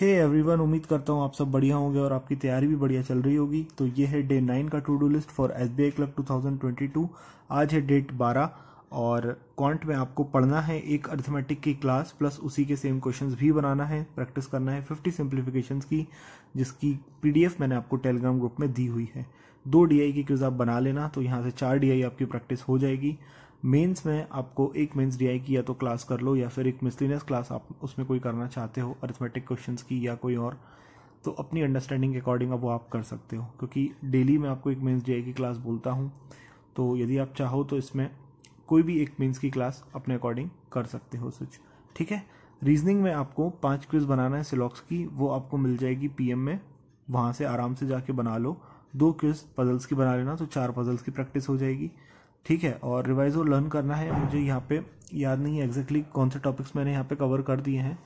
हे every everyone उम्मीद करता हूँ आप सब बढ़िया होंगे और आपकी तैयारी भी बढ़िया चल रही होगी तो ये है डे नाइन का to do list for S B I clerk two thousand twenty two आज है डेट बारह और क्वांट में आपको पढ़ना है एक अर्थमेटिक की क्लास प्लस उसी के सेम क्वेश्चंस भी बनाना है प्रैक्टिस करना है फिफ्टी सिंप्लीफिकेशन की जिसकी पीडीएफ मैंने आपको टेलीग्राम ग्रुप में दी हुई है दो डी की क्विज़ आप बना लेना तो यहाँ से चार डी आपकी प्रैक्टिस हो जाएगी मेंस में आपको एक मेंस डीआई की या तो क्लास कर लो या फिर एक मिसलिनियस क्लास आप उसमें कोई करना चाहते हो अरिथमेटिक क्वेश्चन की या कोई और तो अपनी अंडरस्टैंडिंग के अकॉर्डिंग अब वो आप कर सकते हो क्योंकि डेली मैं आपको एक मेंस डीआई की क्लास बोलता हूँ तो यदि आप चाहो तो इसमें कोई भी एक मेंस की क्लास अपने अकॉर्डिंग कर सकते हो सच ठीक है रीजनिंग में आपको पांच क्विज बनाना है सिलॉक्स की वो आपको मिल जाएगी पीएम में वहाँ से आराम से जाके बना लो दो क्विज पजल्स की बना लेना तो चार पजल्स की प्रैक्टिस हो जाएगी ठीक है और रिवाइज और लर्न करना है मुझे यहाँ पे याद नहीं है एग्जैक्टली कौन से टॉपिक्स मैंने यहाँ पे कवर कर दिए हैं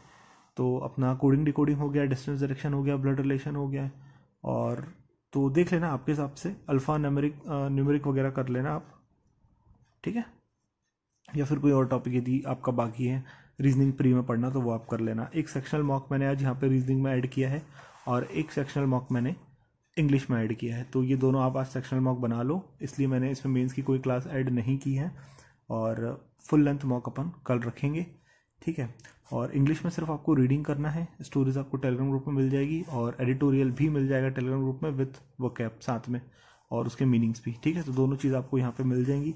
तो अपना कोडिंग डिकोडिंग हो गया डिस्टेंस डायरेक्शन हो गया ब्लड रिलेशन हो गया और तो देख लेना आपके हिसाब से अल्फ़ा न्यूमेरिक न्यूमरिक वगैरह कर लेना आप ठीक है या फिर कोई और टॉपिक यदि आपका बाकी है रीजनिंग प्री में पढ़ना तो वो आप कर लेना एक सेक्शनल मॉक मैंने आज यहाँ पे रीजनिंग में ऐड किया है और एक सेक्शनल मॉक मैंने इंग्लिश में ऐड किया है तो ये दोनों आप आज सेक्शनल मॉक बना लो इसलिए मैंने इसमें मेंस की कोई क्लास ऐड नहीं की है और फुल लेंथ मॉक अपन कल रखेंगे ठीक है और इंग्लिश में सिर्फ आपको रीडिंग करना है स्टोरीज आपको टेलीग्राम ग्रुप में मिल जाएगी और एडिटोरियल भी मिल जाएगा टेलीग्राम ग्रुप में विथ वो कैप साथ में और उसके मीनिंग्स भी ठीक है तो दोनों चीज़ आपको यहाँ पर मिल जाएंगी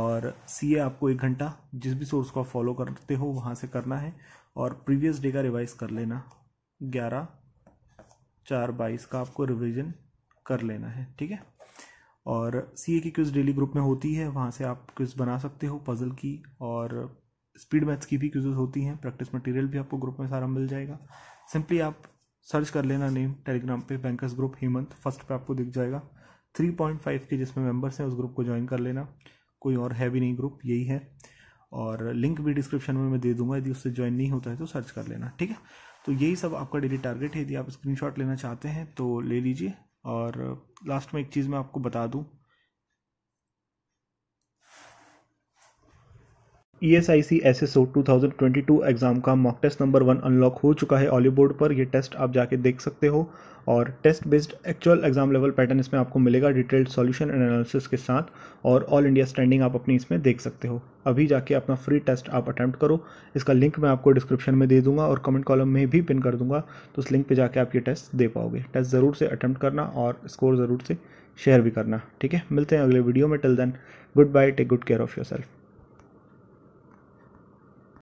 और सी आपको एक घंटा जिस भी सोर्स को आप फॉलो करते हो वहाँ से करना है और प्रीवियस डे का रिवाइज कर लेना ग्यारह चार बाईस का आपको रिविज़न कर लेना है ठीक है और सी ए की क्विज़ डेली ग्रुप में होती है वहाँ से आप क्विज़ बना सकते हो पज़ल की और स्पीड मैथ्स की भी क्विजेज होती हैं प्रैक्टिस मटेरियल भी आपको ग्रुप में सारा मिल जाएगा सिंपली आप सर्च कर लेना नेम टेलीग्राम पे बैंकर्स ग्रुप हेमंत फर्स्ट पे आपको दिख जाएगा थ्री पॉइंट फाइव के जिसमें मेंबर्स हैं उस ग्रुप को ज्वाइन कर लेना कोई और है भी नहीं ग्रुप यही है और लिंक भी डिस्क्रिप्शन में मैं दे दूंगा यदि उससे ज्वाइन नहीं होता है तो सर्च कर लेना ठीक है तो यही सब आपका डेली टारगेट है यदि आप स्क्रीनशॉट लेना चाहते हैं तो ले लीजिए और लास्ट में एक चीज़ मैं आपको बता दूँ E S I C S S O two thousand twenty two exam का mock test number one unlock हो चुका है ऑली बोर्ड पर यह टेस्ट आप जाके देख सकते हो और test based actual exam level pattern इसमें आपको मिलेगा डिटेल्ड सॉल्यूशन एंड एनालिसिस के साथ और ऑल इंडिया स्टैंडिंग आप अपनी इसमें देख सकते हो अभी जाके अपना फ्री टेस्ट आप अटैम्प्ट करो इसका लिंक मैं आपको डिस्क्रिप्शन में दे दूंगा और कमेंट कॉलम में भी पिन कर दूंगा तो उस लिंक पर जाके आप ये टेस्ट दे पाओगे टेस्ट ज़रूर से अटैम्प्ट करना और स्कोर ज़रूर से शेयर भी करना ठीक है मिलते हैं अगले वीडियो में till then good bye take good care of your self